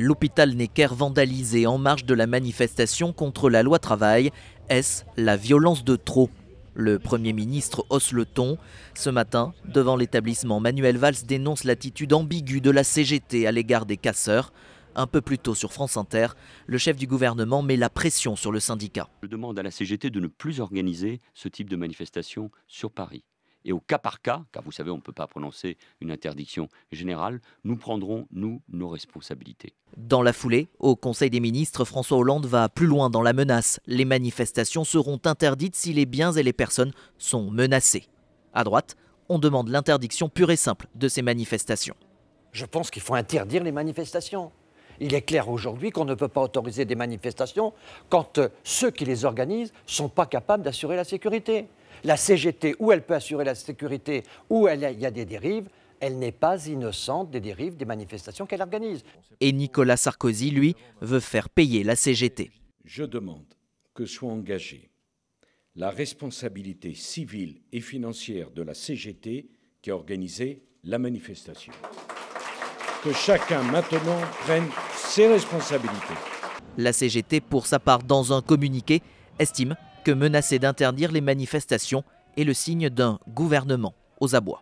L'hôpital Necker vandalisé en marge de la manifestation contre la loi travail, est-ce la violence de trop le Premier ministre hausse le ton. Ce matin, devant l'établissement, Manuel Valls dénonce l'attitude ambiguë de la CGT à l'égard des casseurs. Un peu plus tôt sur France Inter, le chef du gouvernement met la pression sur le syndicat. Je demande à la CGT de ne plus organiser ce type de manifestation sur Paris et au cas par cas, car vous savez, on ne peut pas prononcer une interdiction générale, nous prendrons, nous, nos responsabilités. Dans la foulée, au Conseil des ministres, François Hollande va plus loin dans la menace. Les manifestations seront interdites si les biens et les personnes sont menacés. À droite, on demande l'interdiction pure et simple de ces manifestations. Je pense qu'il faut interdire les manifestations. Il est clair aujourd'hui qu'on ne peut pas autoriser des manifestations quand euh, ceux qui les organisent ne sont pas capables d'assurer la sécurité. La CGT, où elle peut assurer la sécurité, où elle il y a des dérives, elle n'est pas innocente des dérives des manifestations qu'elle organise. Et Nicolas Sarkozy, lui, veut faire payer la CGT. Je demande que soit engagée la responsabilité civile et financière de la CGT qui a organisé la manifestation que chacun maintenant prenne ses responsabilités. La CGT, pour sa part, dans un communiqué, estime que menacer d'interdire les manifestations est le signe d'un gouvernement aux abois.